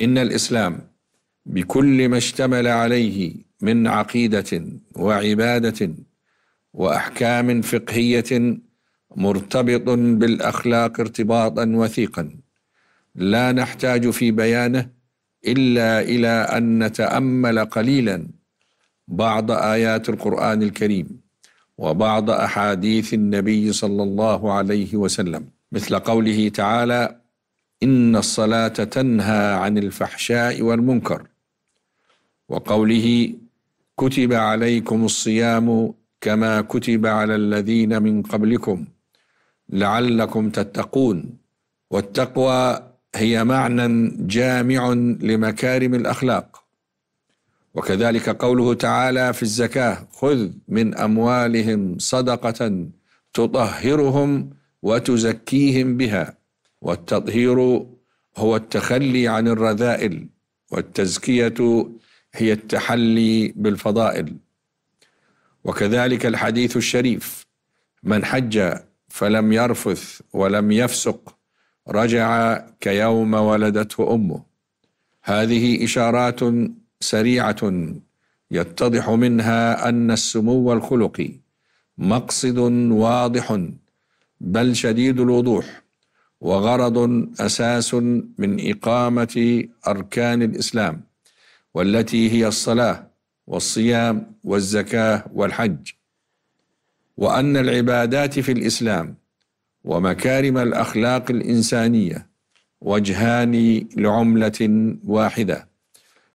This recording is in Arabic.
إن الإسلام بكل ما اشتمل عليه من عقيدة وعبادة وأحكام فقهية مرتبط بالأخلاق ارتباطا وثيقا لا نحتاج في بيانه إلا إلى أن نتأمل قليلا بعض آيات القرآن الكريم وبعض أحاديث النبي صلى الله عليه وسلم مثل قوله تعالى إن الصلاة تنهى عن الفحشاء والمنكر وقوله كتب عليكم الصيام كما كتب على الذين من قبلكم لعلكم تتقون والتقوى هي معنى جامع لمكارم الأخلاق وكذلك قوله تعالى في الزكاة خذ من أموالهم صدقة تطهرهم وتزكيهم بها والتطهير هو التخلي عن الرذائل والتزكية هي التحلي بالفضائل وكذلك الحديث الشريف من حج فلم يرفث ولم يفسق رجع كيوم ولدته امه هذه اشارات سريعه يتضح منها ان السمو الخلقي مقصد واضح بل شديد الوضوح وغرض أساس من إقامة أركان الإسلام والتي هي الصلاة والصيام والزكاة والحج وأن العبادات في الإسلام ومكارم الأخلاق الإنسانية وجهان لعملة واحدة